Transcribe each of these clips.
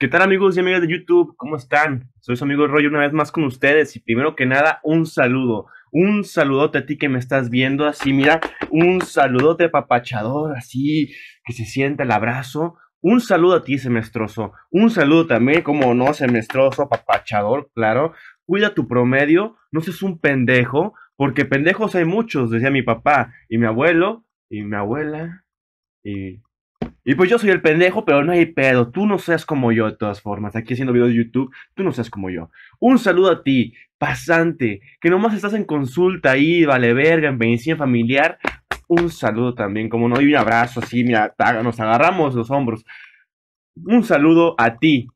¿Qué tal amigos y amigas de YouTube? ¿Cómo están? Soy su amigo Roy una vez más con ustedes y primero que nada un saludo, un saludote a ti que me estás viendo así, mira, un saludote papachador así, que se sienta el abrazo, un saludo a ti semestroso, un saludo también como no semestroso, papachador, claro, cuida tu promedio, no seas un pendejo, porque pendejos hay muchos, decía mi papá y mi abuelo y mi abuela y y pues yo soy el pendejo, pero no hay pedo. Tú no seas como yo, de todas formas. Aquí haciendo videos de YouTube, tú no seas como yo. Un saludo a ti, pasante, que nomás estás en consulta ahí, vale verga, en medicina familiar. Un saludo también, como no, y un abrazo así, mira, nos agarramos los hombros. Un saludo a ti,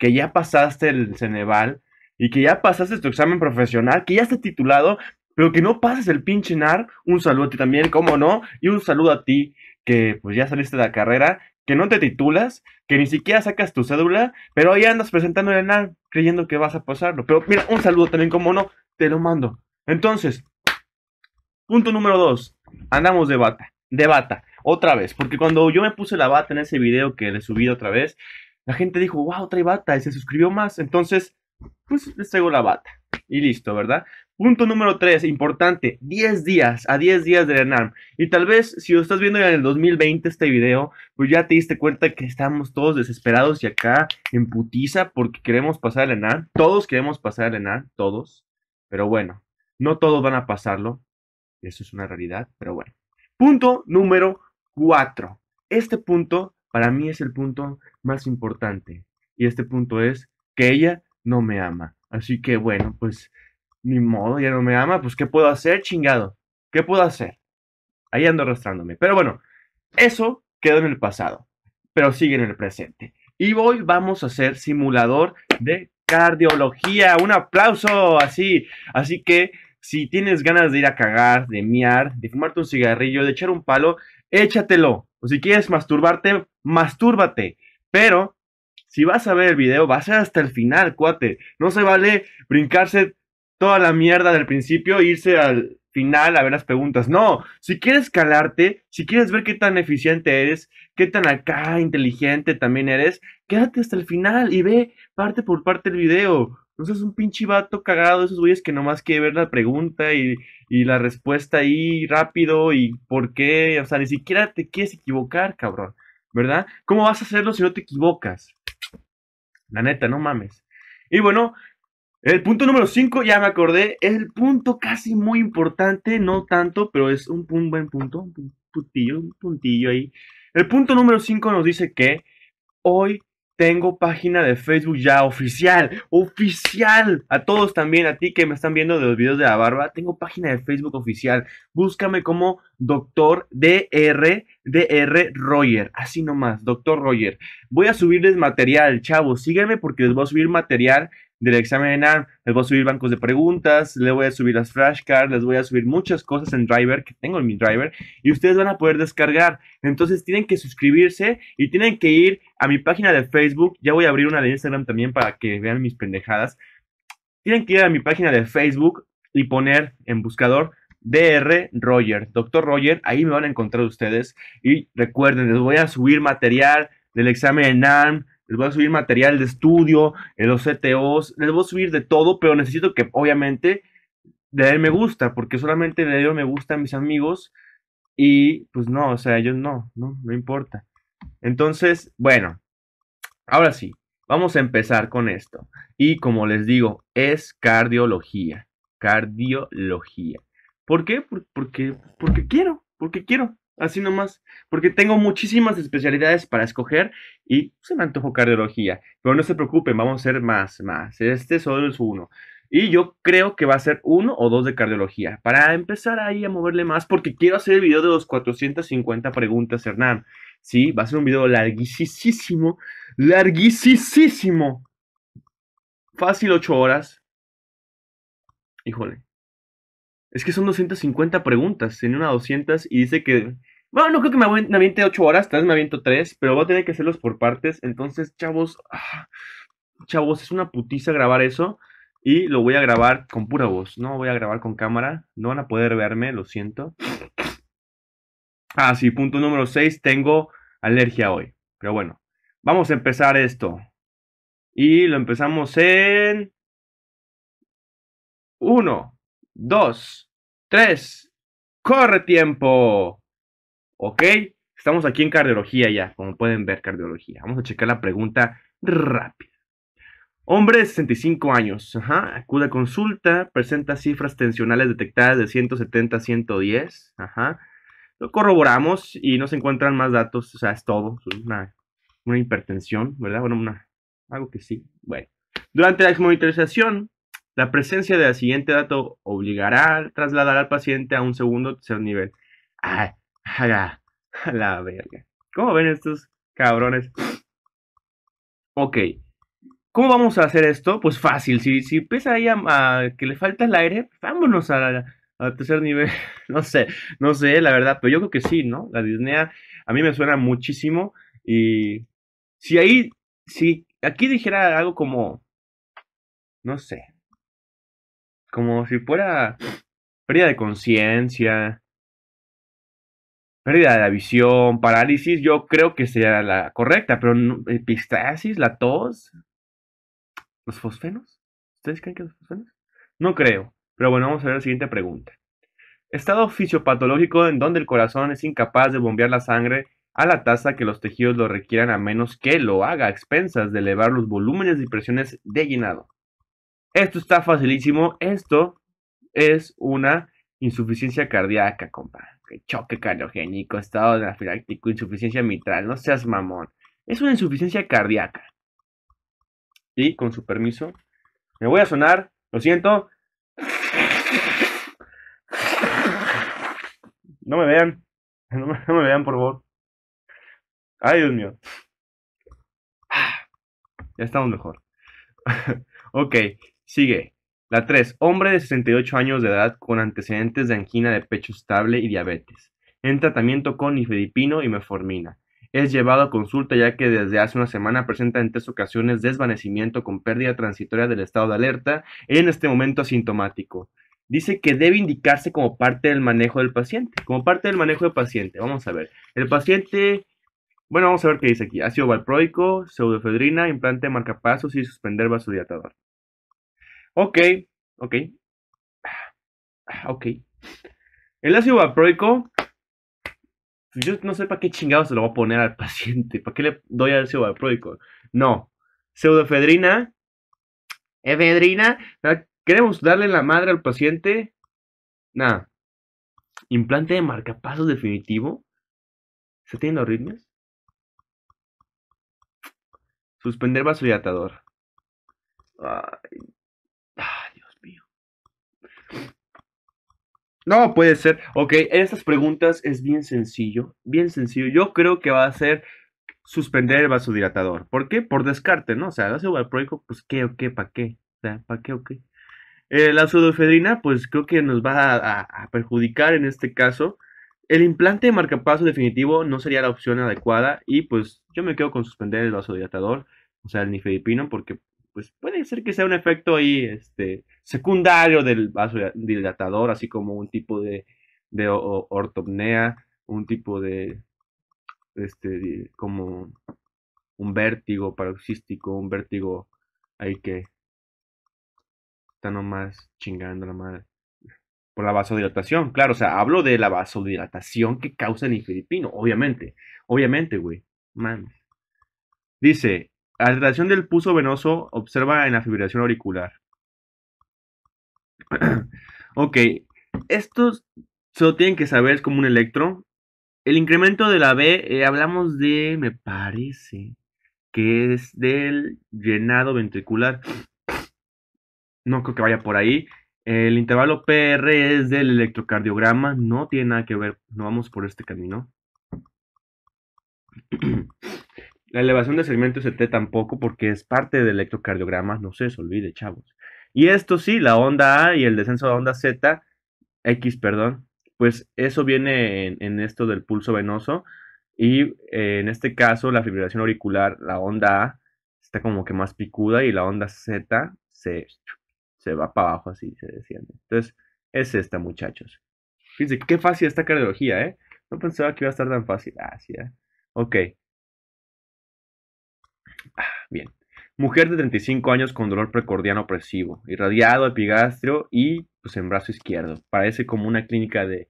que ya pasaste el Ceneval y que ya pasaste tu examen profesional, que ya estás titulado, pero que no pases el pinche NAR. Un saludo a ti también, como no, y un saludo a ti que pues ya saliste de la carrera, que no te titulas, que ni siquiera sacas tu cédula, pero ahí andas presentando el enal creyendo que vas a pasarlo. Pero mira, un saludo también, como no, te lo mando. Entonces, punto número dos, andamos de bata, de bata, otra vez, porque cuando yo me puse la bata en ese video que le subí otra vez, la gente dijo, wow, trae bata, y se suscribió más, entonces, pues les traigo la bata, y listo, ¿verdad? Punto número 3, importante, 10 días, a 10 días del ENAM. Y tal vez si lo estás viendo en el 2020 este video, pues ya te diste cuenta que estamos todos desesperados y acá en putiza porque queremos pasar el ENAM, Todos queremos pasar el ENAM, todos. Pero bueno, no todos van a pasarlo. Eso es una realidad, pero bueno. Punto número 4. Este punto para mí es el punto más importante. Y este punto es que ella no me ama. Así que bueno, pues ni modo, ya no me ama, pues ¿qué puedo hacer, chingado? ¿Qué puedo hacer? Ahí ando arrastrándome. Pero bueno, eso quedó en el pasado, pero sigue en el presente. Y hoy vamos a hacer simulador de cardiología. Un aplauso, así. Así que si tienes ganas de ir a cagar, de miar, de fumarte un cigarrillo, de echar un palo, échatelo. O si quieres masturbarte, mastúrbate. Pero si vas a ver el video, va a ser hasta el final, cuate. No se vale brincarse toda la mierda del principio irse al final a ver las preguntas. No, si quieres calarte, si quieres ver qué tan eficiente eres, qué tan acá inteligente también eres, quédate hasta el final y ve parte por parte el video. No seas un pinche vato cagado esos güeyes que nomás quiere ver la pregunta y, y la respuesta ahí rápido y por qué. O sea, ni siquiera te quieres equivocar, cabrón. ¿Verdad? ¿Cómo vas a hacerlo si no te equivocas? La neta, no mames. Y bueno, el punto número 5, ya me acordé, es el punto casi muy importante, no tanto, pero es un, buen punto, un puntillo, un puntillo ahí. El punto número 5 nos dice que hoy tengo página de Facebook ya oficial, oficial. A todos también, a ti que me están viendo de los videos de la barba, tengo página de Facebook oficial. Búscame como Doctor DR, DR Roger, así nomás, Doctor Roger. Voy a subirles material, chavos, sígueme porque les voy a subir material del examen en ARM. Les voy a subir bancos de preguntas, les voy a subir las flashcards, les voy a subir muchas cosas en Driver que tengo en mi Driver y ustedes van a poder descargar. Entonces tienen que suscribirse y tienen que ir a mi página de Facebook. Ya voy a abrir una de Instagram también para que vean mis pendejadas. Tienen que ir a mi página de Facebook y poner en buscador DR Roger, Doctor Roger, ahí me van a encontrar ustedes. Y recuerden, les voy a subir material del examen en ARM, les voy a subir material de estudio, en eh, los CTOs, les voy a subir de todo, pero necesito que obviamente le den me gusta, porque solamente le doy me gusta a mis amigos y pues no, o sea, ellos no, no, no importa. Entonces, bueno, ahora sí, vamos a empezar con esto. Y como les digo, es cardiología, cardiología. ¿Por qué? Porque, porque quiero, porque quiero. Así nomás, porque tengo muchísimas especialidades para escoger y se me antojo cardiología. Pero no se preocupen, vamos a hacer más, más. Este solo es uno. Y yo creo que va a ser uno o dos de cardiología. Para empezar ahí a moverle más, porque quiero hacer el video de los 450 preguntas, Hernán. Sí, va a ser un video larguísimo. Larguísimo. Fácil ocho horas. Híjole, es que son 250 preguntas, en una 200 y dice que... Bueno, no creo que me aviente 8 horas, tal vez me aviento 3, pero voy a tener que hacerlos por partes. Entonces, chavos, ah, chavos, es una putiza grabar eso. Y lo voy a grabar con pura voz, no voy a grabar con cámara. No van a poder verme, lo siento. Ah, sí, punto número 6, tengo alergia hoy. Pero bueno, vamos a empezar esto. Y lo empezamos en... 1, 2, ¡Tres! Corre tiempo. ¿Ok? Estamos aquí en cardiología ya, como pueden ver, cardiología. Vamos a checar la pregunta rápida. Hombre de 65 años, ajá, acude a consulta, presenta cifras tensionales detectadas de 170 a 110, ajá. Lo corroboramos y no se encuentran más datos, o sea, es todo, una, una hipertensión, ¿verdad? Bueno, algo que sí, bueno. Durante la exmonitorización... La presencia del siguiente dato obligará a trasladar al paciente a un segundo o tercer nivel. Ay, a la, a la verga. ¿Cómo ven estos cabrones? Ok. ¿Cómo vamos a hacer esto? Pues fácil. Si, si ahí a, que le falta el aire, pues vámonos al tercer nivel. no sé, no sé, la verdad. Pero yo creo que sí, ¿no? La disnea a mí me suena muchísimo. Y si ahí, si aquí dijera algo como, no sé, como si fuera pérdida de conciencia, pérdida de la visión, parálisis, yo creo que sería la correcta, pero epistasis, la tos, los fosfenos, ¿ustedes creen que los fosfenos? No creo, pero bueno, vamos a ver la siguiente pregunta. Estado fisiopatológico en donde el corazón es incapaz de bombear la sangre a la tasa que los tejidos lo requieran a menos que lo haga a expensas de elevar los volúmenes y presiones de llenado. Esto está facilísimo. Esto es una insuficiencia cardíaca, compa. Choque cardiogénico, estado anafiláctico, insuficiencia mitral. No seas mamón. Es una insuficiencia cardíaca. Y con su permiso, me voy a sonar. Lo siento. No me vean. No me, no me vean, por favor. Ay, Dios mío. Ah, ya estamos mejor. ok, Sigue. La 3. Hombre de 68 años de edad con antecedentes de angina de pecho estable y diabetes. En tratamiento con nifedipino y meformina. Es llevado a consulta ya que desde hace una semana presenta en tres ocasiones desvanecimiento con pérdida transitoria del estado de alerta en este momento asintomático. Dice que debe indicarse como parte del manejo del paciente. Como parte del manejo del paciente. Vamos a ver. El paciente bueno, vamos a ver qué dice aquí. Ácido valproico, pseudoefedrina, implante marcapasos y suspender vasodilatador. Ok, ok. Ok. El ácido valproico, pues yo no sé para qué chingado se lo voy a poner al paciente. ¿Para qué le doy ácido valproico? No. Pseudoefedrina. Efedrina. ¿Queremos darle la madre al paciente? Nada. Implante de marcapasos definitivo. ¿Se tienen los ritmos? Suspender vasodilatador. Ay, No, puede ser. Ok, estas preguntas es bien sencillo, bien sencillo. Yo creo que va a ser suspender el vasodilatador. ¿Por qué? Por descarte, ¿no? O sea, el ácido valproico, pues qué o qué, para qué. O sea, para qué o qué. Eh, la pseudoefedrina, pues creo que nos va a, perjudicar en este caso. El implante de marcapaso definitivo no sería la opción adecuada y pues yo me quedo con suspender el vasodilatador, o sea, el nifedipino, porque pues puede ser que sea un efecto ahí este, secundario del vasodilatador, así como un tipo de, de ortopnea, un tipo de, este, como un vértigo paroxístico, un vértigo ahí que está nomás chingando la madre. Por la vasodilatación, claro, o sea, hablo de la vasodilatación que causa el filipino, obviamente, obviamente, güey, man. Dice, Alteración del pulso venoso observa en la fibrilación auricular. ok, esto solo tienen que saber, es como un electro. El incremento de la B, eh, hablamos de, me parece, que es del llenado ventricular. No creo que vaya por ahí. El intervalo PR es del electrocardiograma, no tiene nada que ver, no vamos por este camino. La elevación de segmento ST tampoco porque es parte del electrocardiograma, no se olvide, chavos. Y esto sí, la onda A y el descenso de la onda Z, X, perdón, pues eso viene en, esto del pulso venoso. Y eh, en este caso, la fibrilación auricular, la onda A está como que más picuda y la onda Z se, se va para abajo, así se desciende. Entonces, es esta, muchachos. Fíjense, qué fácil esta cardiología, ¿eh? No pensaba que iba a estar tan fácil. Ah, sí, ¿eh? Ok. Bien. Mujer de 35 años con dolor precordiano opresivo, irradiado epigastrio y pues en brazo izquierdo. Parece como una clínica de,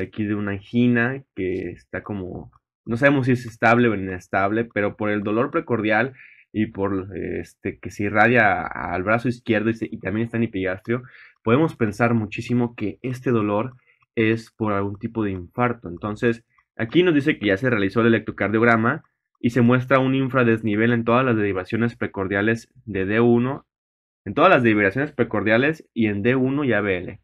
aquí de una angina que está como no sabemos si es estable o inestable, pero por el dolor precordial y por este que se irradia al brazo izquierdo y, y, también está en epigastrio, podemos pensar muchísimo que este dolor es por algún tipo de infarto. Entonces, aquí nos dice que ya se realizó el electrocardiograma y se muestra un infradesnivel en todas las derivaciones precordiales de D1, en todas las derivaciones precordiales y en D1 y ABL.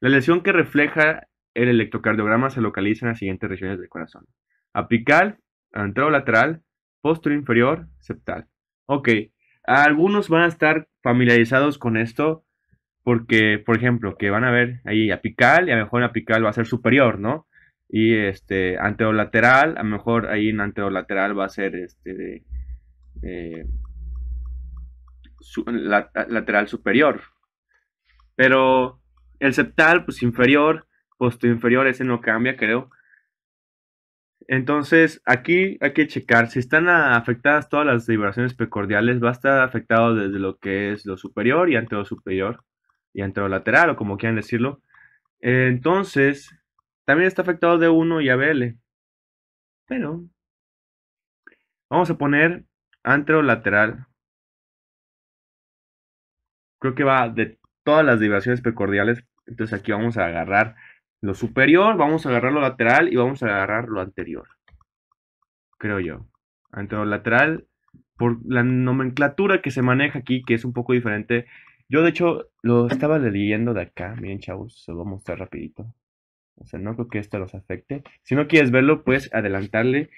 La lesión que refleja el electrocardiograma se localiza en las siguientes regiones del corazón: apical, anterolateral, postro inferior, septal. Ok, algunos van a estar familiarizados con esto porque, por ejemplo, que van a ver ahí apical y a lo mejor apical va a ser superior, ¿no? Y este, lateral a lo mejor ahí en lateral va a ser este, eh, lateral superior. Pero el septal, pues inferior, posto pues, inferior, ese no cambia, creo. Entonces, aquí hay que checar. Si están afectadas todas las vibraciones precordiales, va a estar afectado desde lo que es lo superior y anteo superior y anterolateral, lateral, o como quieran decirlo. Entonces, también está afectado de 1 y ABL. Pero vamos a poner anterolateral. Creo que va de todas las diversiones precordiales. Entonces aquí vamos a agarrar lo superior, vamos a agarrar lo lateral y vamos a agarrar lo anterior. Creo yo. Anterolateral por la nomenclatura que se maneja aquí, que es un poco diferente. Yo de hecho lo estaba leyendo de acá. Miren chavos, se lo voy a mostrar rapidito. O sea, no creo que esto los afecte. Si no quieres verlo, puedes adelantarle.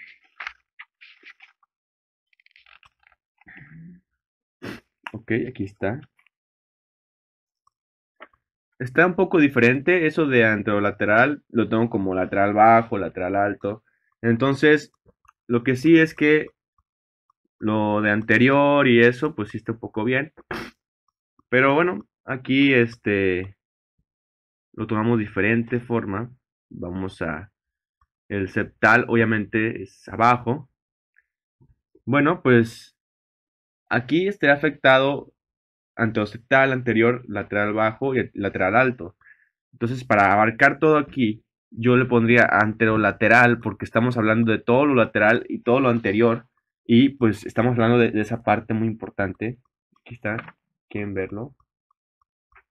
Ok, aquí está. Está un poco diferente. Eso de anterolateral lo tengo como lateral bajo, lateral alto. Entonces, lo que sí es que lo de anterior y eso, pues sí está un poco bien. Pero bueno, aquí este lo tomamos diferente forma. Vamos a... El septal obviamente es abajo. Bueno, pues aquí esté afectado anteoceptal, anterior, lateral bajo y lateral alto. Entonces, para abarcar todo aquí, yo le pondría anterolateral porque estamos hablando de todo lo lateral y todo lo anterior. Y pues estamos hablando de, de esa parte muy importante. Aquí está, quieren verlo.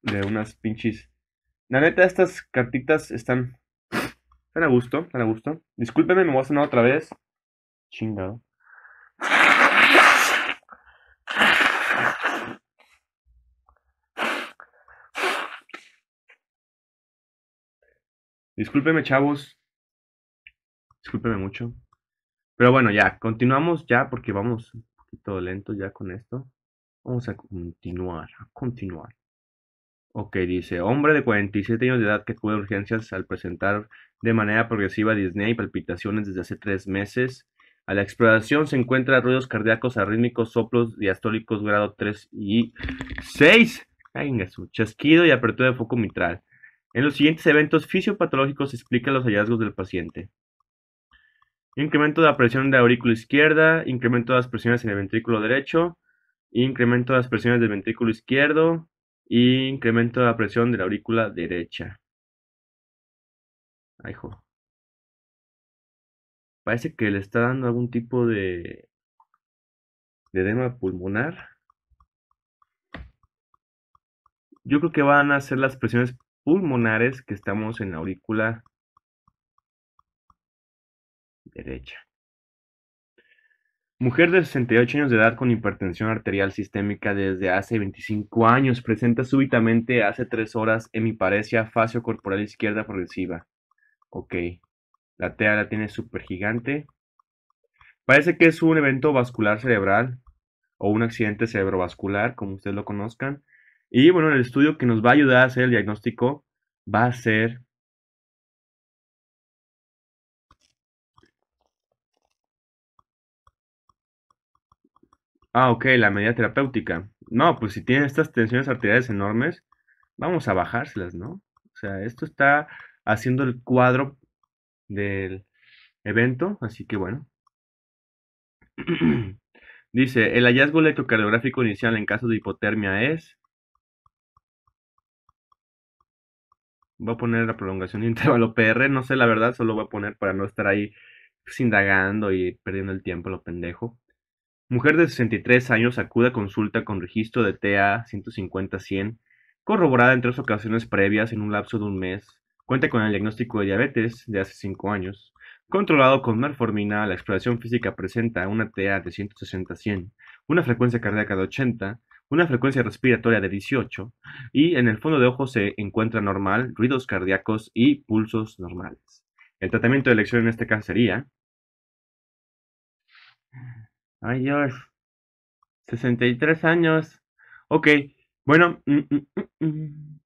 De unas pinches la neta, estas cartitas están. Están a gusto, están a gusto. Discúlpeme, me voy a sonar otra vez. Chingado. Discúlpeme, chavos. Discúlpeme mucho. Pero bueno, ya, continuamos ya porque vamos un poquito lento ya con esto. Vamos a continuar, a continuar. Ok, dice, hombre de 47 años de edad que acude a urgencias al presentar de manera progresiva disnea y palpitaciones desde hace tres meses. A la exploración se encuentra ruidos cardíacos arrítmicos, soplos diastólicos grado 3 y 6. Venga, su chasquido y apertura de foco mitral. En los siguientes eventos fisiopatológicos se explican los hallazgos del paciente. Incremento de la presión de aurícula izquierda, incremento de las presiones en el ventrículo derecho, incremento de las presiones del ventrículo izquierdo, y incremento de la presión de la aurícula derecha. Ay, Parece que le está dando algún tipo de, de edema pulmonar. Yo creo que van a ser las presiones pulmonares que estamos en la aurícula derecha. Mujer de 68 años de edad con hipertensión arterial sistémica desde hace 25 años presenta súbitamente hace 3 horas hemiparesia fascio corporal izquierda progresiva. Ok, la TEA la tiene súper gigante. Parece que es un evento vascular cerebral o un accidente cerebrovascular, como ustedes lo conozcan. Y bueno, el estudio que nos va a ayudar a hacer el diagnóstico va a ser Ah, ok, la medida terapéutica. No, pues si tiene estas tensiones arteriales enormes, vamos a bajárselas, ¿no? O sea, esto está haciendo el cuadro del evento, así que bueno. Dice, el hallazgo electrocardiográfico inicial en caso de hipotermia es... Voy a poner la prolongación intervalo PR, no sé la verdad, solo voy a poner para no estar ahí pues, indagando y perdiendo el tiempo, lo pendejo. Mujer de 63 años acude a consulta con registro de TA 150-100, corroborada en tres ocasiones previas en un lapso de un mes. Cuenta con el diagnóstico de diabetes de hace 5 años. Controlado con merformina, la exploración física presenta una TA de 160-100, una frecuencia cardíaca de 80, una frecuencia respiratoria de 18 y en el fondo de ojo se encuentra normal, ruidos cardíacos y pulsos normales. El tratamiento de elección en este caso sería Ay Dios, 63 años. Ok, bueno, mm, mm, mm,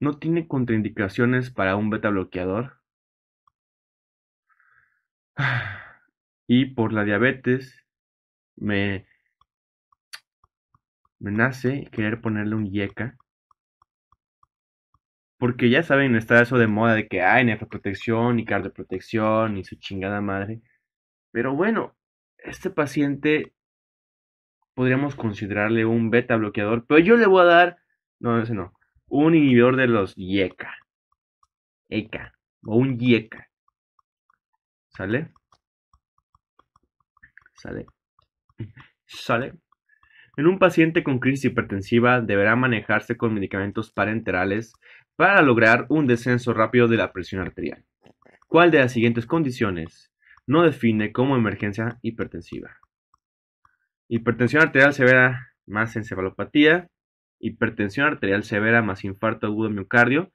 no tiene contraindicaciones para un beta bloqueador. Y por la diabetes me, me nace querer ponerle un yeca. Porque ya saben, está eso de moda de que hay nefroprotección y cardioprotección y su chingada madre. Pero bueno, este paciente podríamos considerarle un beta bloqueador, pero yo le voy a dar, no, ese no, un inhibidor de los YECA. ECA, o un YECA. ¿Sale? ¿Sale? ¿Sale? En un paciente con crisis hipertensiva deberá manejarse con medicamentos parenterales para lograr un descenso rápido de la presión arterial. ¿Cuál de las siguientes condiciones no define como emergencia hipertensiva. Hipertensión arterial severa más encefalopatía, hipertensión arterial severa más infarto agudo de miocardio,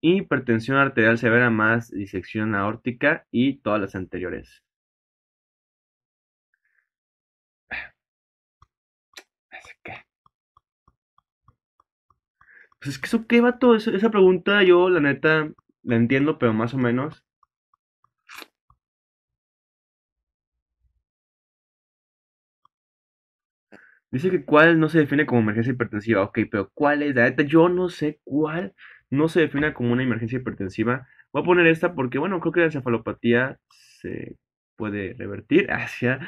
hipertensión arterial severa más disección aórtica y todas las anteriores. Pues es que eso qué vato, esa pregunta yo la neta la entiendo, pero más o menos. Dice que cuál no se define como emergencia hipertensiva. Ok, pero ¿cuál es? La esta? yo no sé cuál no se define como una emergencia hipertensiva. Voy a poner esta porque, bueno, creo que la encefalopatía se puede revertir hacia...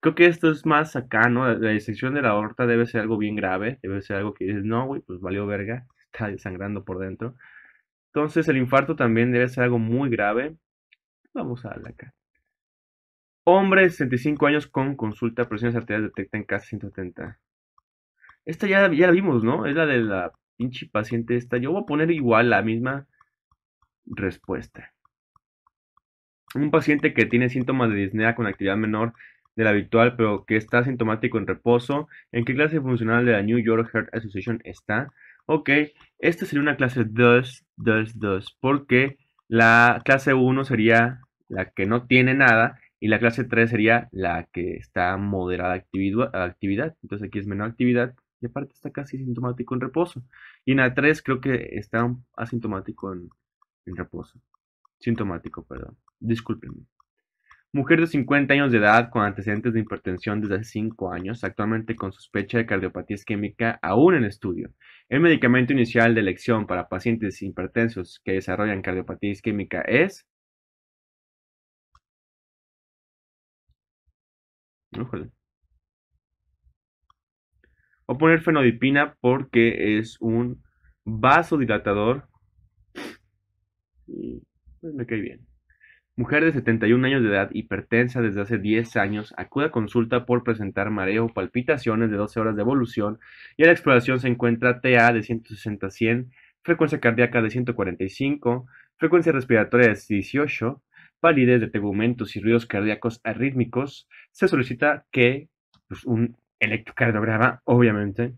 Creo que esto es más acá, ¿no? La disección de la aorta debe ser algo bien grave. Debe ser algo que dices, no, güey, pues valió verga. Está sangrando por dentro. Entonces el infarto también debe ser algo muy grave. Vamos a darle acá. Hombre de 65 años con consulta, presiones arteriales detecta en casa 170. Esta ya, ya la vimos, ¿no? Es la de la pinche paciente esta. Yo voy a poner igual la misma respuesta. Un paciente que tiene síntomas de disnea con actividad menor de la habitual, pero que está asintomático en reposo. ¿En qué clase funcional de la New York Heart Association está? Ok, esta sería una clase 2, 2, 2, porque la clase 1 sería la que no tiene nada y la clase 3 sería la que está moderada actividad. Entonces aquí es menor actividad y aparte está casi asintomático en reposo. Y en la 3 creo que está asintomático en, en reposo. Sintomático, perdón. Discúlpenme. Mujer de 50 años de edad con antecedentes de hipertensión desde hace 5 años, actualmente con sospecha de cardiopatía isquémica aún en estudio. El medicamento inicial de elección para pacientes hipertensos que desarrollan cardiopatía isquémica es O poner fenodipina porque es un vasodilatador. Y pues me cae bien. Mujer de 71 años de edad, hipertensa desde hace 10 años, acude a consulta por presentar mareo, palpitaciones de 12 horas de evolución y en la exploración se encuentra TA de 160-100, frecuencia cardíaca de 145, frecuencia respiratoria de 18, Validez de tegumentos y ruidos cardíacos arrítmicos, se solicita que pues, un electrocardiograma, obviamente,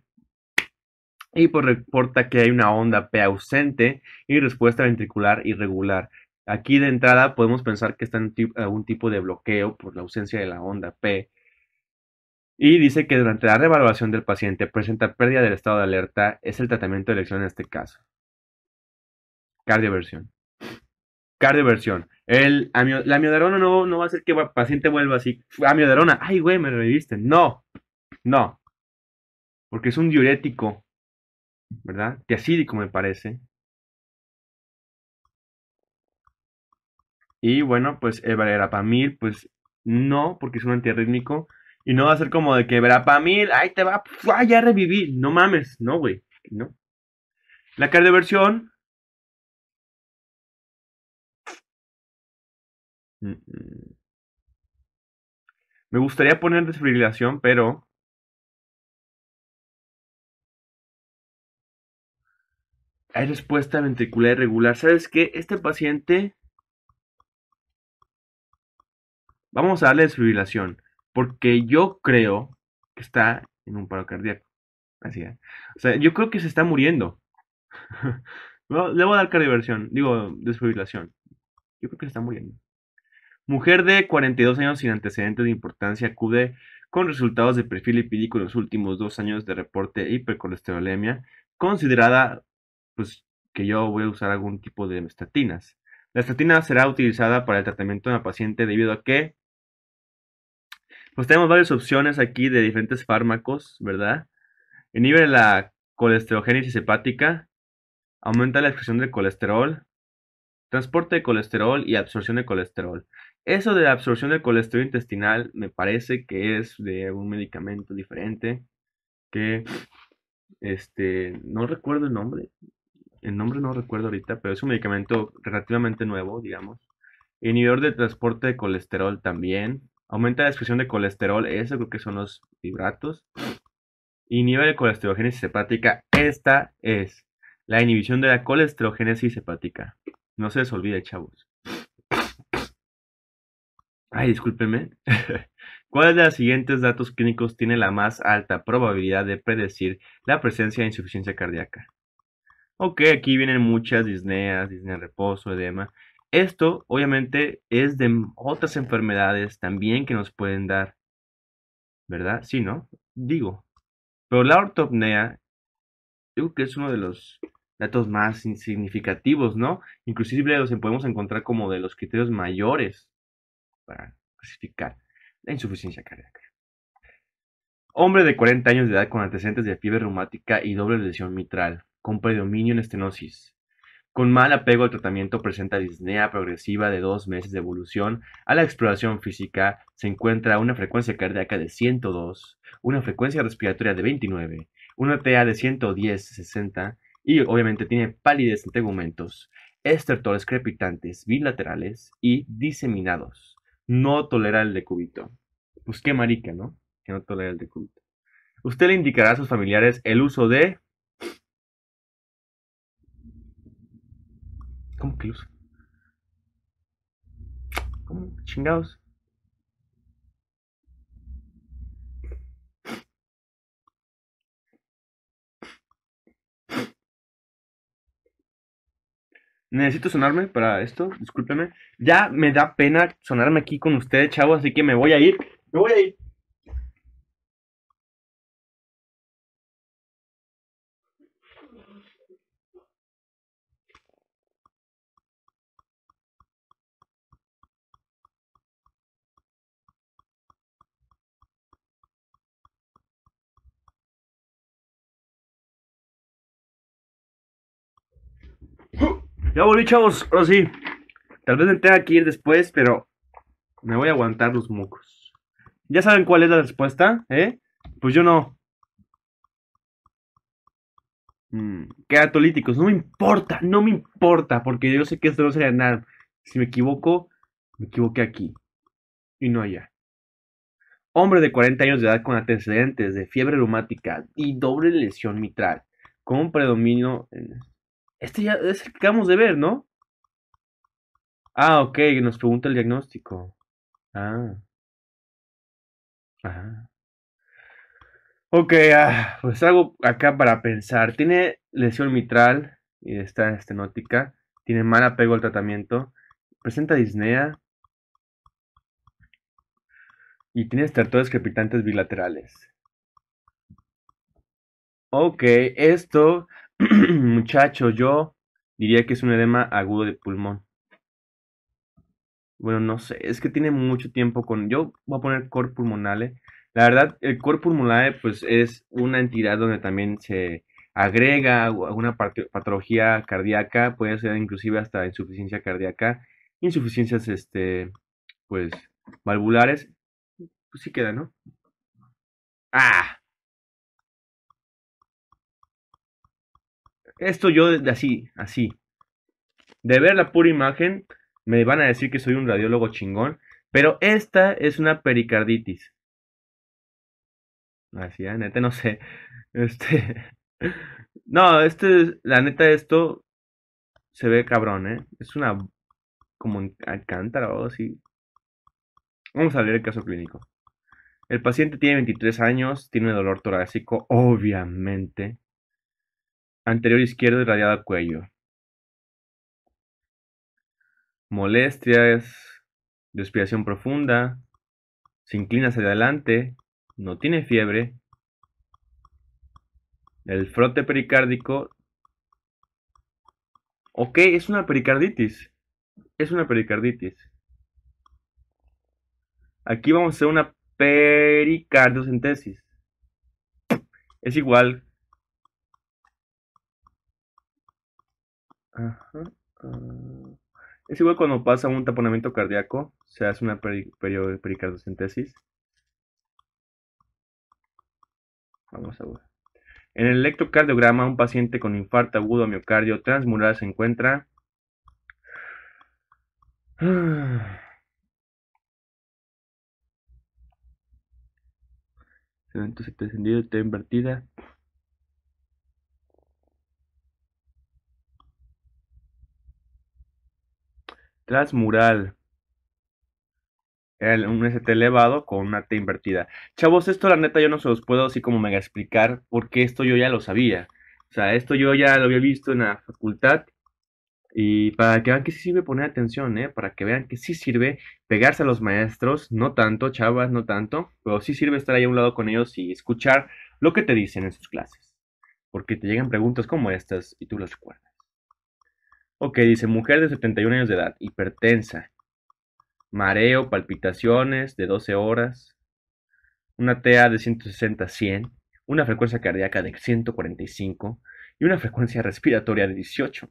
y pues reporta que hay una onda P ausente y respuesta ventricular irregular. Aquí de entrada podemos pensar que está en algún eh, tipo de bloqueo por la ausencia de la onda P. Y dice que durante la revaluación del paciente presenta pérdida del estado de alerta, es el tratamiento de elección en este caso. Cardioversión cardioversión. El la amiodarona no, va a hacer que el paciente vuelva así. Amiodarona, ay, güey, me reviviste. No, no. Porque es un diurético, ¿verdad? Tiacídico, me parece. Y bueno, pues el verapamil, pues no, porque es un antiarrítmico. Y no va a ser como de que verapamil, ahí te va, ay, ya reviví. No mames, no, güey, no. La cardioversión Mm, mm. Me gustaría poner desfibrilación, pero... Hay respuesta ventricular irregular. ¿Sabes qué? Este paciente... Vamos a darle desfibrilación. Porque yo creo que está en un paro cardíaco. Así O sea, yo creo que se está muriendo. Le voy a dar cardioversión. Digo, desfibrilación. Yo creo que se está muriendo. Mujer de 42 años sin antecedentes de importancia acude con resultados de perfil lipídico en los últimos dos años de reporte de hipercolesterolemia, considerada pues, que yo voy a usar algún tipo de estatinas. La estatina será utilizada para el tratamiento de una paciente debido a que pues tenemos varias opciones aquí de diferentes fármacos, ¿verdad? Inhibe la colesterogénesis hepática, aumenta la expresión del colesterol, transporte de colesterol y absorción de colesterol. Eso de la absorción del colesterol intestinal me parece que es de un medicamento diferente que este no recuerdo el nombre. El nombre no recuerdo ahorita, pero es un medicamento relativamente nuevo, digamos. Inhibidor de transporte de colesterol también. Aumenta la expresión de colesterol, eso creo que son los fibratos. Inhibe de colesterogénesis hepática. Esta es la inhibición de la colesterogénesis hepática. No se les olvide, chavos. Ay, discúlpeme. ¿Cuál de los siguientes datos clínicos tiene la más alta probabilidad de predecir la presencia de insuficiencia cardíaca? Ok, aquí vienen muchas disneas, disnea reposo, edema. Esto obviamente es de otras enfermedades también que nos pueden dar, ¿verdad? Sí, ¿no? Digo. Pero la ortopnea, digo que es uno de los datos más significativos, ¿no? Inclusive los podemos encontrar como de los criterios mayores para clasificar la insuficiencia cardíaca. Hombre de 40 años de edad con antecedentes de fiebre reumática y doble lesión mitral, con predominio en estenosis. Con mal apego al tratamiento presenta disnea progresiva de dos meses de evolución. A la exploración física se encuentra una frecuencia cardíaca de 102, una frecuencia respiratoria de 29, una TA de 110-60 y obviamente tiene palidez en tegumentos, estertores crepitantes bilaterales y diseminados no tolera el decúbito. Pues qué marica, ¿no? Que no tolera el decúbito. Usted le indicará a sus familiares el uso de... ¿Cómo que uso? ¿Cómo? Chingados. Necesito sonarme para esto, discúlpeme. Ya me da pena sonarme aquí con ustedes, chavos, así que me voy a ir. Me voy a ir. Ya volví, chavos. sí. Tal vez me tenga que ir después, pero me voy a aguantar los mocos. Ya saben cuál es la respuesta, ¿eh? Pues yo no. Mm, atolíticos. no me importa, no me importa, porque yo sé que esto no sería nada. Si me equivoco, me equivoqué aquí y no allá. Hombre de 40 años de edad con antecedentes de fiebre reumática y doble lesión mitral, con predominio en este ya es el que acabamos de ver, ¿no? Ah, ok, nos pregunta el diagnóstico. Ah. Ajá. Ok, ah, pues algo acá para pensar. Tiene lesión mitral y está estenótica. Tiene mal apego al tratamiento. Presenta disnea. Y tiene estertores crepitantes bilaterales. Ok, esto Muchacho, yo diría que es un edema agudo de pulmón. Bueno, no sé, es que tiene mucho tiempo con... Yo voy a poner cor pulmonale. La verdad, el cor pulmonale pues es una entidad donde también se agrega alguna patología cardíaca, puede ser inclusive hasta insuficiencia cardíaca, insuficiencias este pues valvulares, pues sí queda, ¿no? Ah, Esto yo de así, así. De ver la pura imagen, me van a decir que soy un radiólogo chingón, pero esta es una pericarditis. Así, la neta, no sé. Este. No, este, la neta, esto se ve cabrón, ¿eh? Es una. como un alcántara o algo así. Vamos a leer el caso clínico. El paciente tiene 23 años, tiene dolor torácico, obviamente. Anterior izquierdo irradiado al cuello. Molestias, respiración profunda, se inclina hacia adelante, no tiene fiebre. El frote pericárdico. Ok, es una pericarditis. Es una pericarditis. Aquí vamos a hacer una pericardiocentesis. Es igual Ah. es igual cuando pasa un taponamiento cardíaco, se hace una pericardocentesis. Vamos a ver. En el electrocardiograma, un paciente con infarto agudo miocardio transmural se encuentra. Se ve entonces T invertida. mural El, un ST elevado con una T invertida. Chavos, esto la neta yo no se los puedo así como mega explicar porque esto yo ya lo sabía. O sea, esto yo ya lo había visto en la facultad. Y para que vean que sí sirve poner atención, ¿eh? Para que vean que sí sirve pegarse a los maestros, no tanto, chavas, no tanto, pero sí sirve estar ahí a un lado con ellos y escuchar lo que te dicen en sus clases. Porque te llegan preguntas como estas y tú las recuerdas. Ok, dice mujer de 71 años de edad, hipertensa, mareo, palpitaciones de 12 horas, una TA de 160 100, una frecuencia cardíaca de 145 y una frecuencia respiratoria de 18.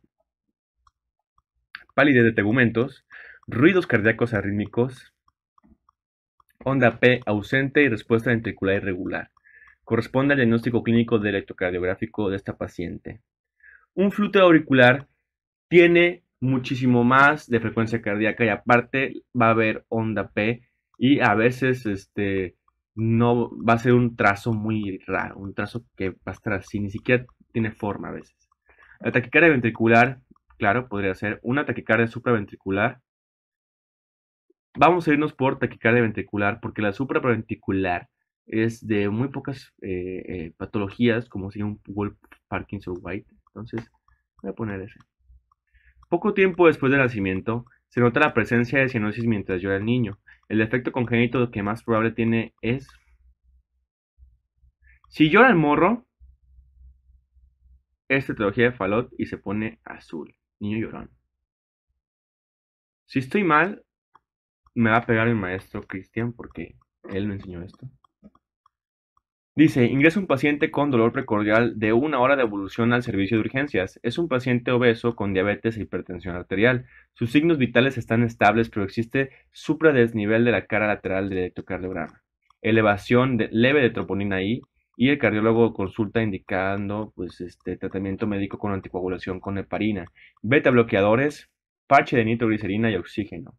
Pálidez de tegumentos, ruidos cardíacos arrítmicos, onda P ausente y respuesta ventricular irregular. Corresponde al diagnóstico clínico de electrocardiográfico de esta paciente. Un flúteo auricular tiene muchísimo más de frecuencia cardíaca y aparte va a haber onda P y a veces este no va a ser un trazo muy raro, un trazo que va a estar así, ni siquiera tiene forma a veces. La taquicardia ventricular, claro, podría ser una taquicardia supraventricular. Vamos a irnos por taquicardia ventricular porque la supraventricular es de muy pocas eh, eh, patologías como si un Wolf Parkinson White. Entonces, voy a poner ese. Poco tiempo después del nacimiento, se nota la presencia de cianosis mientras llora el niño. El defecto congénito que más probable tiene es... Si llora el morro, es tetralogía de Falot y se pone azul. Niño llorón. Si estoy mal, me va a pegar el maestro Cristian porque él me enseñó esto. Dice, ingresa un paciente con dolor precordial de una hora de evolución al servicio de urgencias. Es un paciente obeso con diabetes e hipertensión arterial. Sus signos vitales están estables, pero existe supradesnivel de la cara lateral del electrocardiograma. Elevación leve de troponina I y el cardiólogo consulta indicando pues, este, tratamiento médico con anticoagulación con heparina, beta bloqueadores, parche de nitroglicerina y oxígeno.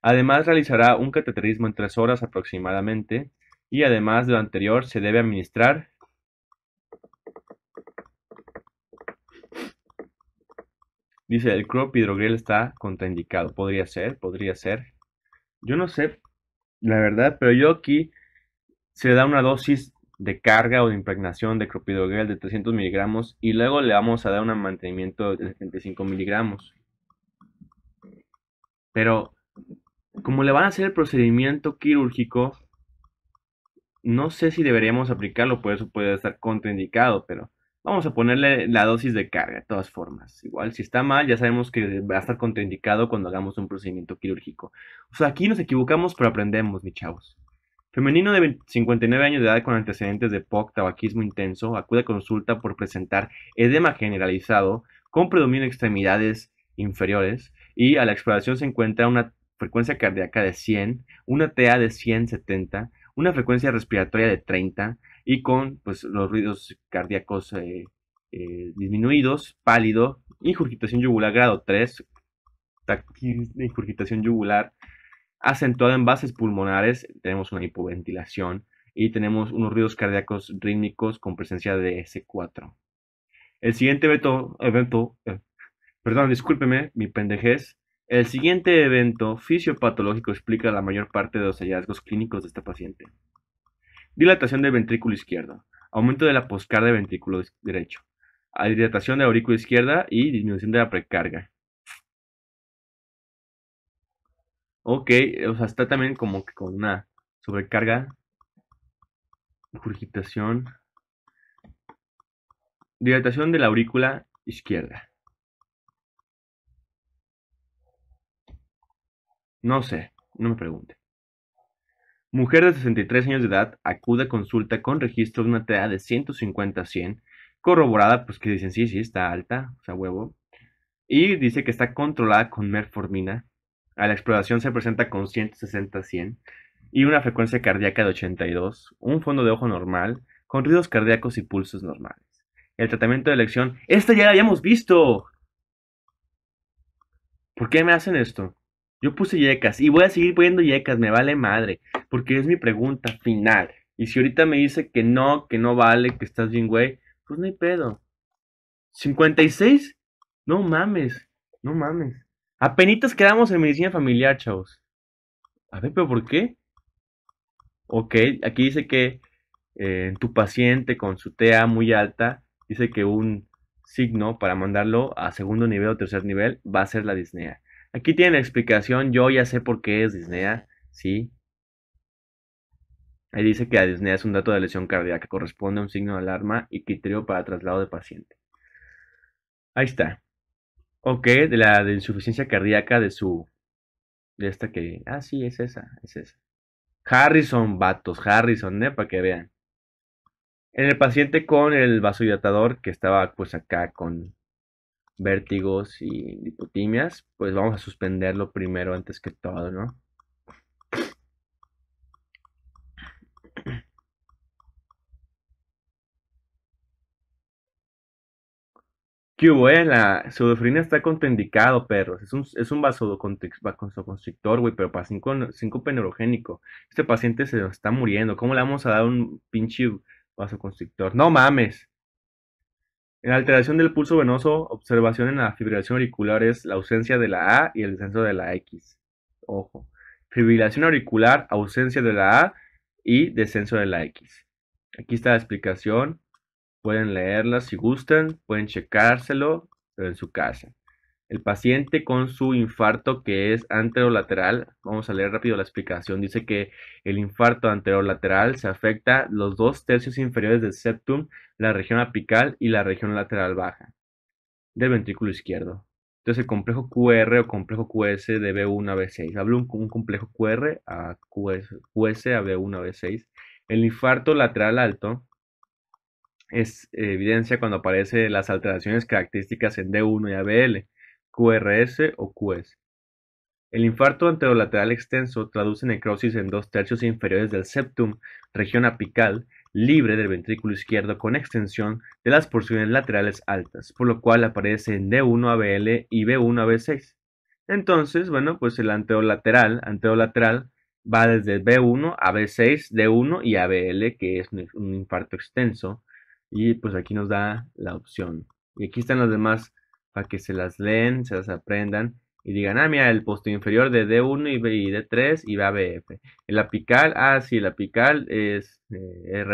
Además realizará un cateterismo en tres horas aproximadamente y además de lo anterior se debe administrar Dice, el crop hidrogel está contraindicado. Podría ser, podría ser. Yo no sé, la verdad, pero yo aquí se da una dosis de carga o de impregnación de cropidogrel de 300 miligramos y luego le vamos a dar un mantenimiento de 75 miligramos. Pero como le van a hacer el procedimiento quirúrgico, no sé si deberíamos aplicarlo, por eso puede estar contraindicado, pero vamos a ponerle la dosis de carga, de todas formas. Igual, si está mal, ya sabemos que va a estar contraindicado cuando hagamos un procedimiento quirúrgico. O sea, aquí nos equivocamos, pero aprendemos, mi chavos. Femenino de 59 años de edad con antecedentes de POC, tabaquismo intenso, acude a consulta por presentar edema generalizado con predominio en extremidades inferiores y a la exploración se encuentra una frecuencia cardíaca de 100, una TA de 170, una frecuencia respiratoria de 30 y con pues, los ruidos cardíacos eh, eh, disminuidos, pálido, injurgitación yugular grado 3, injurgitación yugular acentuada en bases pulmonares, tenemos una hipoventilación y tenemos unos ruidos cardíacos rítmicos con presencia de S4. El siguiente evento, eh, perdón, discúlpeme mi pendejez, el siguiente evento fisiopatológico explica la mayor parte de los hallazgos clínicos de esta paciente. Dilatación del ventrículo izquierdo, aumento de la poscarga del ventrículo derecho, dilatación de la aurícula izquierda y disminución de la precarga. Ok, o sea, está también como que con una sobrecarga, Curgitación. dilatación de la aurícula izquierda. No sé, no me pregunte. Mujer de 63 años de edad acude a consulta con registro de una TEA de 150 100, corroborada, pues que dicen sí, sí, está alta, o sea, huevo. Y dice que está controlada con merformina. A la exploración se presenta con 160 100 y una frecuencia cardíaca de 82, un fondo de ojo normal, con ruidos cardíacos y pulsos normales. El tratamiento de elección, ¡Esta ya la habíamos visto! ¿Por qué me hacen esto? Yo puse yecas y voy a seguir poniendo yecas, me vale madre, porque es mi pregunta final. Y si ahorita me dice que no, que no vale, que estás bien, güey, pues no hay pedo. ¿56? No mames, no mames. Apenitas quedamos en medicina familiar, chavos. A ver, pero ¿por qué? Ok, aquí dice que en eh, tu paciente con su TEA muy alta, dice que un signo para mandarlo a segundo nivel o tercer nivel va a ser la disnea. Aquí tiene la explicación, yo ya sé por qué es disnea, ¿sí? Ahí dice que la disnea es un dato de lesión cardíaca, corresponde a un signo de alarma y criterio para traslado de paciente. Ahí está. Ok, de la insuficiencia cardíaca de su... De esta que... Ah, sí, es esa, es esa. Harrison, vatos, Harrison, ¿eh? Para que vean. En el paciente con el vaso hidratador que estaba pues acá con vértigos y hipotimias pues vamos a suspenderlo primero antes que todo, ¿no? ¿Qué hubo, eh? La pseudofrenia está contraindicado, perros. Es un, es un vasoconstrictor, güey, pero para 5 neurogénico Este paciente se está muriendo. ¿Cómo le vamos a dar un pinche vasoconstrictor? No mames. En alteración del pulso venoso, observación en la fibrilación auricular es la ausencia de la A y el descenso de la X. Ojo. Fibrilación auricular, ausencia de la A y descenso de la X. Aquí está la explicación. Pueden leerla si gustan, pueden checárselo en su casa. El paciente con su infarto que es anterolateral, vamos a leer rápido la explicación, dice que el infarto anterolateral se afecta los dos tercios inferiores del septum, la región apical y la región lateral baja del ventrículo izquierdo. Entonces el complejo QR o complejo QS de B1 a B6. Hablo un, un complejo QR a QS, a B1 a B6. El infarto lateral alto es evidencia cuando aparecen las alteraciones características en D1 y ABL QRS o QS. El infarto anterolateral extenso traduce necrosis en dos tercios inferiores del septum, región apical, libre del ventrículo izquierdo con extensión de las porciones laterales altas, por lo cual aparece en D1 ABL y B1 a 6 Entonces, bueno, pues el anterolateral, anterolateral va desde B1 a B6, D1 y ABL, que es un infarto extenso. Y pues aquí nos da la opción. Y aquí están las demás para que se las leen, se las aprendan y digan, ah, mira, el posto inferior de D1 y, D3 y va BF. El apical, ah, sí, el apical es eh,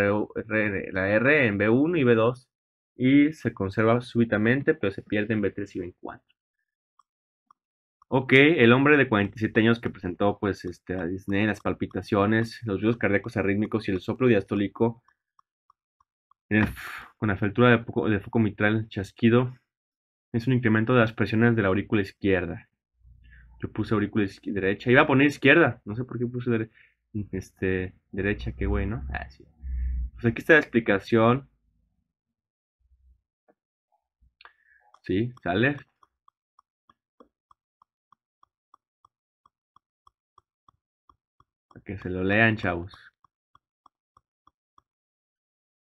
la R en B1 y B2 y se conserva súbitamente, pero se pierde en B3 y B4. Ok, el hombre de 47 años que presentó pues, este, a Disney las palpitaciones, los ruidos cardíacos arrítmicos y el soplo diastólico con la faltura de foco mitral chasquido es un incremento de las presiones de la aurícula izquierda. Yo puse aurícula derecha. Iba a poner izquierda. No sé por qué puse este, derecha. Qué bueno. Ah, Pues aquí está la explicación. Sí, sale. Para que se lo lean, chavos.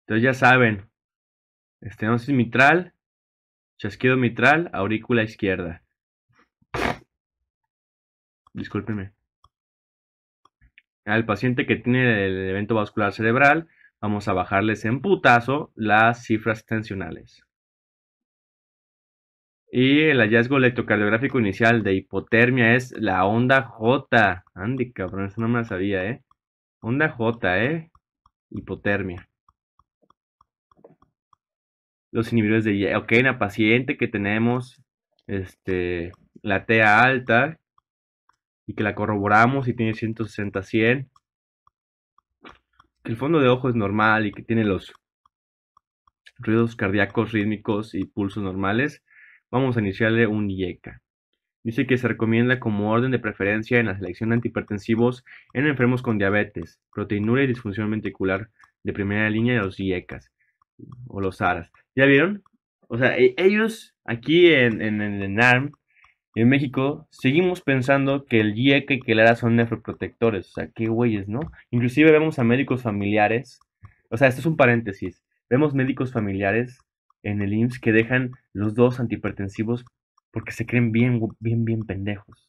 Entonces ya saben. Este es mitral Chasquido mitral, aurícula izquierda. Discúlpeme. Al paciente que tiene el evento vascular cerebral, vamos a bajarles en putazo las cifras tensionales. Y el hallazgo electrocardiográfico inicial de hipotermia es la onda J. Andy, cabrón, eso no me la sabía, ¿eh? Onda J, ¿eh? Hipotermia los inhibidores de OK en la paciente que tenemos, este, la TEA alta, y que la corroboramos y tiene 160-100, que el fondo de ojo es normal y que tiene los ruidos cardíacos rítmicos y pulsos normales, vamos a iniciarle un IECA. Dice que se recomienda como orden de preferencia en la selección de antihipertensivos en enfermos con diabetes, proteinuria y disfunción ventricular de primera línea de los IECAS o los aras. ¿Ya vieron? O sea, e, ellos aquí en, en, en en México, seguimos pensando que el GIEC y que el ARA son nefroprotectores. O sea, qué güeyes, ¿no? Inclusive vemos a médicos familiares. O sea, esto es un paréntesis. Vemos médicos familiares en el IMSS que dejan los dos antihipertensivos porque se creen bien, bien, bien pendejos.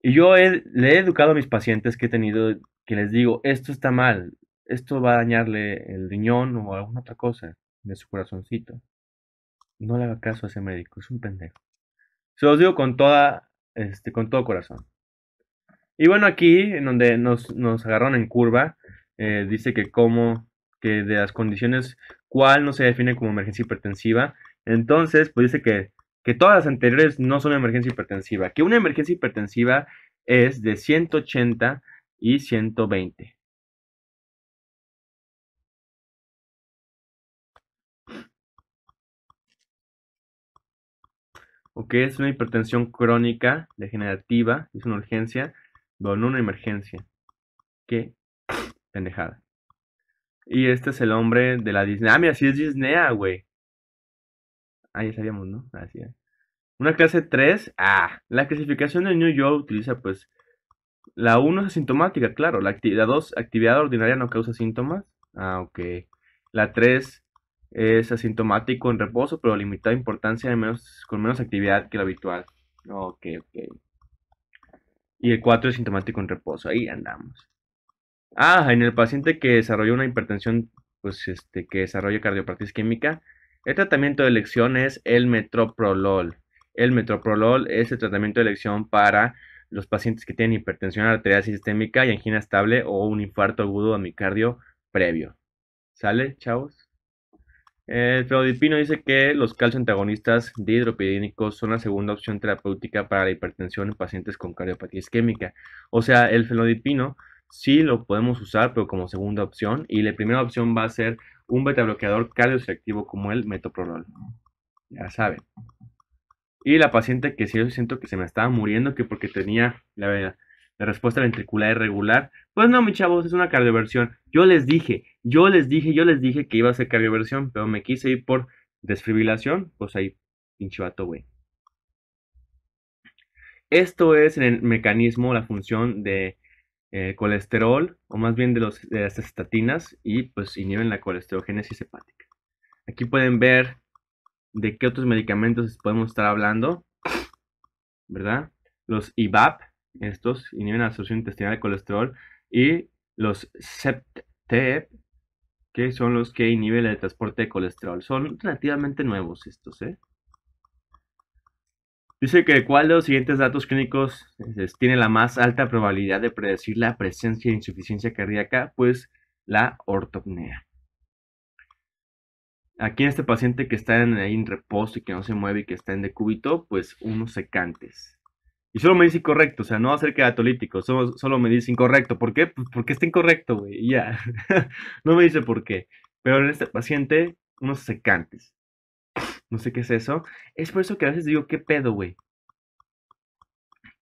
Y yo le he educado a mis pacientes que he tenido que les digo, esto está mal, esto va a dañarle el riñón o alguna otra cosa de su corazoncito. No le haga caso a ese médico, es un pendejo. Se los digo con toda, este, con todo corazón. Y bueno, aquí en donde nos, nos agarraron en curva, eh, dice que como que de las condiciones cuál no se define como emergencia hipertensiva. Entonces, pues dice que, que todas las anteriores no son emergencia hipertensiva, que una emergencia hipertensiva es de 180 y 120. o que es una hipertensión crónica degenerativa, es una urgencia, no una emergencia. Qué pendejada. Y este es el hombre de la Disney. Ah, mira, sí es Disney, güey. Ahí ya sabíamos, ¿no? Así ah, es. Una clase 3. Ah, la clasificación de New York utiliza, pues, la 1 es asintomática, claro. La, la 2, actividad ordinaria no causa síntomas. Ah, ok. La 3, es asintomático en reposo, pero limitada importancia con menos actividad que la habitual. Ok, ok. Y el 4 es sintomático en reposo. Ahí andamos. Ah, en el paciente que desarrolló una hipertensión, pues este, que desarrolla cardiopatía isquémica, el tratamiento de elección es el metoprolol. El metoprolol es el tratamiento de elección para los pacientes que tienen hipertensión arterial sistémica y angina estable o un infarto agudo de miocardio previo. ¿Sale, chavos? El eh, felodipino dice que los calcio antagonistas son la segunda opción terapéutica para la hipertensión en pacientes con cardiopatía isquémica. O sea, el felodipino sí lo podemos usar, pero como segunda opción. Y la primera opción va a ser un beta bloqueador cardioselectivo como el metoprolol. Ya saben. Y la paciente que sí yo siento que se me estaba muriendo, que porque tenía la, la respuesta ventricular irregular. Pues no, mi chavos, es una cardioversión. Yo les dije, yo les dije, yo les dije que iba a ser cardioversión, pero me quise ir por desfibrilación. Pues ahí, pinche vato, güey. Esto es el mecanismo, la función de eh, colesterol, o más bien de, los, las estatinas, y pues inhiben la colesterogénesis hepática. Aquí pueden ver de qué otros medicamentos podemos estar hablando, ¿verdad? Los IVAP. Estos inhiben la absorción intestinal de colesterol y los SEPTEP, que son los que inhiben el transporte de colesterol. Son relativamente nuevos estos, ¿eh? Dice que cuál de los siguientes datos clínicos pues, tiene la más alta probabilidad de predecir la presencia de insuficiencia cardíaca, pues la ortopnea. Aquí en este paciente que está en, en reposo y que no se mueve y que está en decúbito, pues unos secantes. Y solo me dice incorrecto, o sea, no acerca de atolítico, solo, solo me dice incorrecto. ¿Por qué? Pues porque está incorrecto, güey, y ya. no me dice por qué. Pero en este paciente, unos secantes. No sé qué es eso. Es por eso que a veces digo, ¿qué pedo, güey?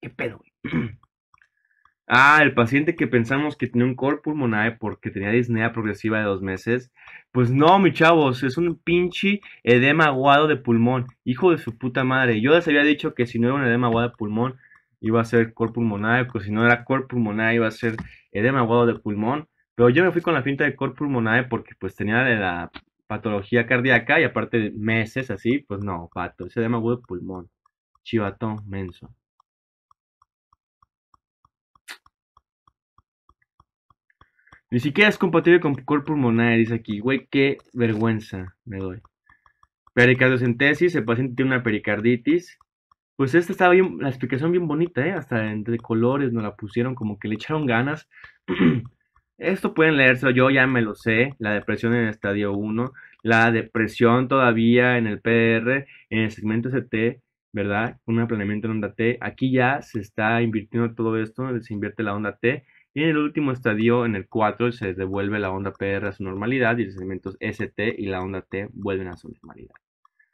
¿Qué pedo, güey? Ah, el paciente que pensamos que tenía un cor porque tenía disnea progresiva de dos meses. Pues no, mi chavos, es un pinche edema aguado de pulmón. Hijo de su puta madre. Yo les había dicho que si no era un edema aguado de pulmón, iba a ser cor pulmonar. porque si no era cor pulmonar, iba a ser edema aguado de pulmón. Pero yo me fui con la finta de cor porque pues tenía la patología cardíaca y aparte de meses así, pues no, pato, es edema agudo de pulmón. Chivatón, menso. Ni siquiera es compatible con cuerpo pulmonar, dice aquí. Güey, qué vergüenza me doy. Pericardiocentesis, el paciente tiene una pericarditis. Pues esta estaba bien, la explicación bien bonita, ¿eh? Hasta entre colores nos la pusieron, como que le echaron ganas. Esto pueden leerse, yo ya me lo sé, la depresión en el estadio 1, la depresión todavía en el PR, en el segmento ST, ¿verdad? Un planeamiento en onda T. Aquí ya se está invirtiendo todo esto, se invierte la onda T y en el último estadio, en el 4, se devuelve la onda PR a su normalidad y los segmentos ST y la onda T vuelven a su normalidad.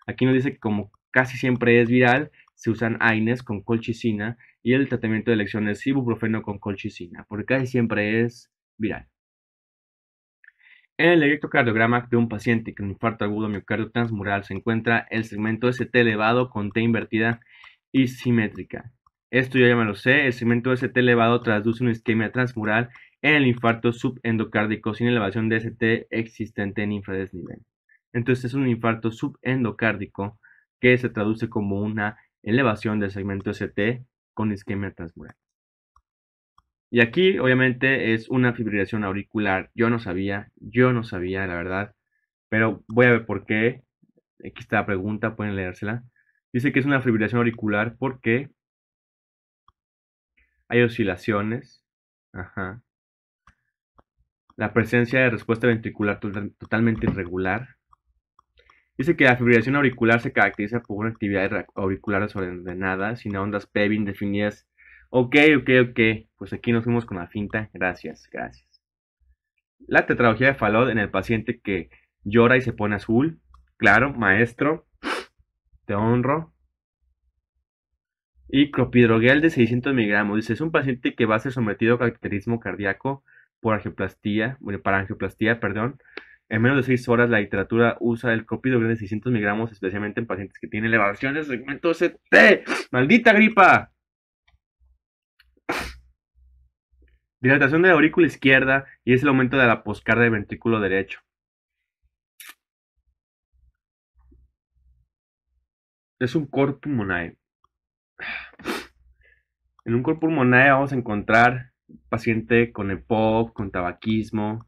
Aquí nos dice que como casi siempre es viral, se usan AINES con colchicina y el tratamiento de elección es ibuprofeno con colchicina, porque casi siempre es viral. En el electrocardiograma de un paciente con infarto agudo miocardio transmural se encuentra el segmento ST elevado con T invertida y simétrica. Esto ya me lo sé, el segmento ST elevado traduce una isquemia transmural en el infarto subendocárdico sin elevación de ST existente en infradesnivel. Entonces es un infarto subendocárdico que se traduce como una elevación del segmento ST con isquemia transmural. Y aquí obviamente es una fibrilación auricular. Yo no sabía, yo no sabía la verdad, pero voy a ver por qué. Aquí está la pregunta, pueden leérsela. Dice que es una fibrilación auricular porque hay oscilaciones. Ajá. La presencia de respuesta ventricular totalmente irregular. Dice que la fibrilación auricular se caracteriza por una actividad auricular desordenada, sin ondas PEV indefinidas. Ok, ok, ok. Pues aquí nos fuimos con la finta. Gracias, gracias. La tetralogía de Fallot en el paciente que llora y se pone azul. Claro, maestro, te honro. Y copidrogel de 600 mg Dice, es un paciente que va a ser sometido a caracterismo cardíaco por angioplastía, bueno, para angioplastía, perdón. En menos de 6 horas la literatura usa el copidrogel de 600 mg especialmente en pacientes que tienen elevaciones del segmento CT. ¡Maldita gripa! Dilatación de la aurícula izquierda y es el aumento de la poscarda del ventrículo derecho. Es un corpumonae. En un cuerpo pulmonar vamos a encontrar paciente con EPOC, con tabaquismo,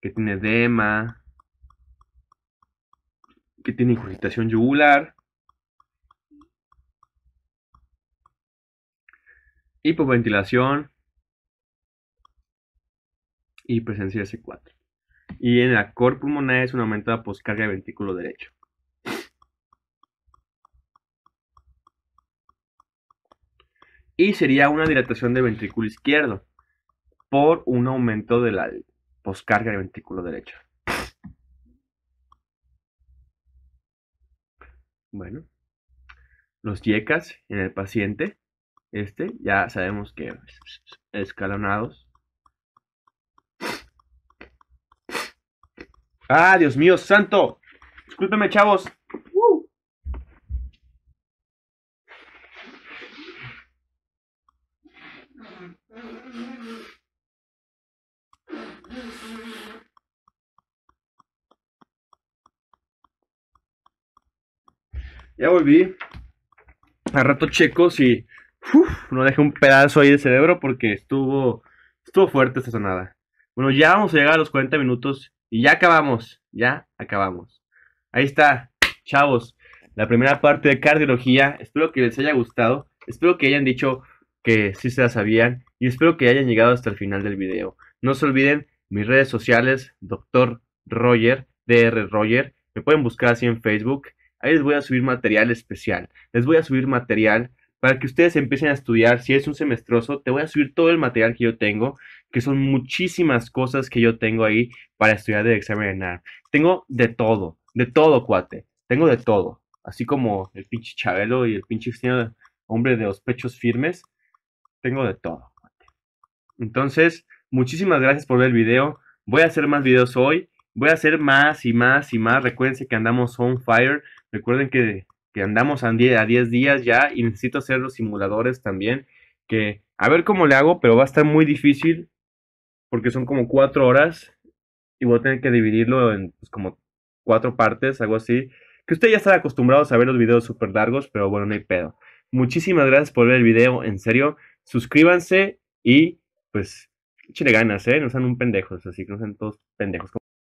que tiene edema, que tiene incursión yugular. Hipoventilación y presencia de C4. Y en la cor pulmonar es una aumentada poscarga de ventrículo derecho. y sería una dilatación del ventrículo izquierdo por un aumento de la poscarga del ventrículo derecho. Bueno, los yecas en el paciente, este ya sabemos que escalonados. Ah, Dios mío, santo. Discúlpeme, chavos. ¡Uh! Ya volví. a rato checo si no dejé un pedazo ahí de cerebro porque estuvo, estuvo fuerte esta sonada. Bueno, ya vamos a llegar a los 40 minutos y ya acabamos, ya acabamos. Ahí está, chavos, la primera parte de cardiología. Espero que les haya gustado, espero que hayan dicho que sí se la sabían y espero que hayan llegado hasta el final del video. No se olviden mis redes sociales, Dr. Roger, Dr. Roger. Me pueden buscar así en Facebook. Ahí les voy a subir material especial. Les voy a subir material para que ustedes empiecen a estudiar. Si es un semestroso, te voy a subir todo el material que yo tengo, que son muchísimas cosas que yo tengo ahí para estudiar el examen de NAR. Tengo de todo, de todo, cuate. Tengo de todo. Así como el pinche Chabelo y el pinche hombre de los pechos firmes. Tengo de todo. Entonces, muchísimas gracias por ver el video. Voy a hacer más videos hoy. Voy a hacer más y más y más. Recuerden que andamos on fire. Recuerden que, andamos a 10 días ya y necesito hacer los simuladores también. Que a ver cómo le hago, pero va a estar muy difícil porque son como 4 horas y voy a tener que dividirlo en pues, como 4 partes, algo así. Que usted ya está acostumbrado a ver los videos súper largos, pero bueno, no hay pedo. Muchísimas gracias por ver el video, en serio. Suscríbanse y pues chile ganas, ¿eh? No sean un pendejo. así que no sean todos pendejos.